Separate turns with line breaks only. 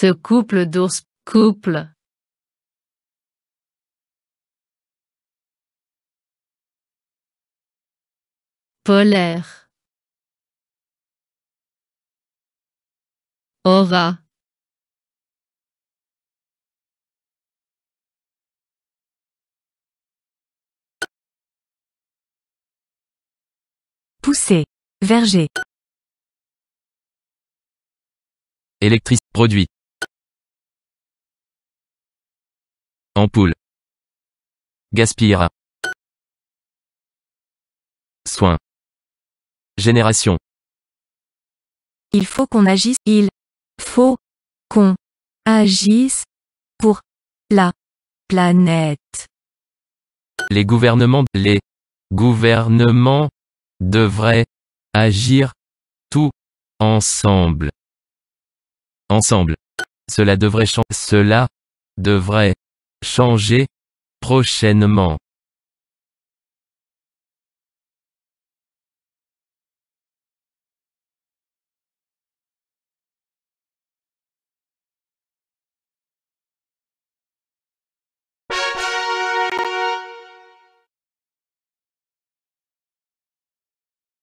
Ce couple d'ours, couple. Polaire. Aura. Pousser. Verger. Électrice. Produit. Ampoule. gaspire Soin. Génération.
Il faut qu'on agisse. Il faut qu'on agisse pour la planète.
Les gouvernements, les gouvernements devraient agir tout ensemble. Ensemble. Cela devrait changer. Cela devrait changer prochainement